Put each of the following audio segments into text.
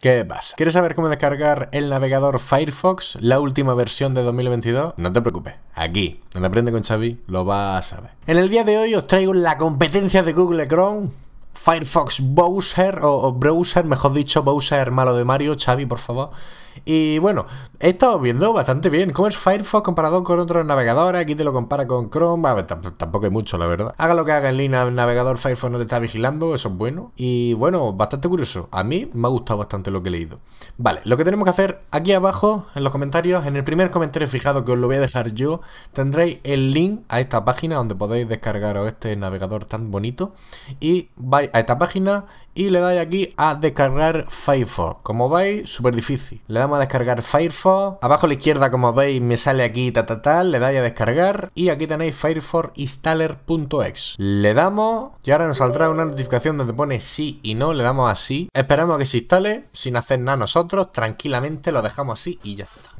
¿Qué pasa? ¿Quieres saber cómo descargar el navegador Firefox, la última versión de 2022? No te preocupes, aquí, en Aprende con Xavi, lo vas a saber. En el día de hoy os traigo la competencia de Google Chrome, Firefox Bowser, o, Browser, mejor dicho, Bowser malo de Mario, Xavi, por favor. Y bueno, he estado viendo bastante bien cómo es Firefox comparado con otros navegadores. Aquí te lo compara con Chrome. tampoco hay mucho, la verdad. Haga lo que haga en línea, el navegador Firefox no te está vigilando. Eso es bueno. Y bueno, bastante curioso. A mí me ha gustado bastante lo que he leído. Vale, lo que tenemos que hacer aquí abajo en los comentarios, en el primer comentario fijado que os lo voy a dejar yo, tendréis el link a esta página donde podéis descargaros este navegador tan bonito. Y vais a esta página y le dais aquí a descargar Firefox. Como vais, súper difícil. Le damos a descargar Firefox. Abajo a la izquierda, como veis, me sale aquí ta, ta, le dais a descargar y aquí tenéis Firefox installer.exe. Le damos y ahora nos saldrá una notificación donde pone sí y no, le damos así. Esperamos que se instale sin hacer nada nosotros, tranquilamente lo dejamos así y ya está.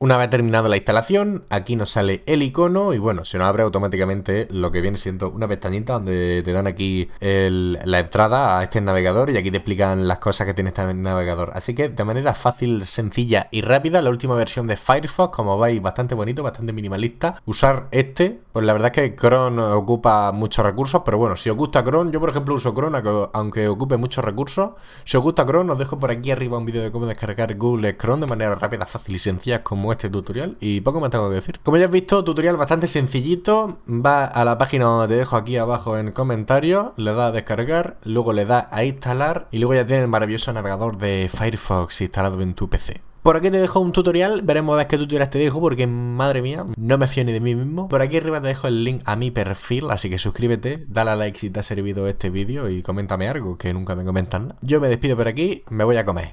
Una vez terminada la instalación, aquí nos sale el icono y bueno, se nos abre automáticamente lo que viene siendo una pestañita donde te dan aquí la entrada a este navegador y aquí te explican las cosas que tiene este navegador. Así que de manera fácil, sencilla y rápida, la última versión de Firefox, como veis, bastante bonito, bastante minimalista. Usar este, pues la verdad es que Chrome ocupa muchos recursos, pero bueno, si os gusta Chrome, yo por ejemplo uso Chrome aunque ocupe muchos recursos. Si os gusta Chrome, os dejo por aquí arriba un vídeo de cómo descargar Google Chrome de manera rápida, fácil y sencilla como este tutorial y poco más tengo que decir. Como ya has visto, tutorial bastante sencillito, va a la página te dejo aquí abajo en comentarios, le da a descargar, luego le das a instalar y luego ya tienes el maravilloso navegador de Firefox instalado en tu PC. Por aquí te dejo un tutorial, veremos a ver qué tutorial te dejo porque madre mía, no me fío ni de mí mismo. Por aquí arriba te dejo el link a mi perfil, así que suscríbete, dale a like si te ha servido este vídeo y coméntame algo que nunca me comentan. Yo me despido por aquí, me voy a comer.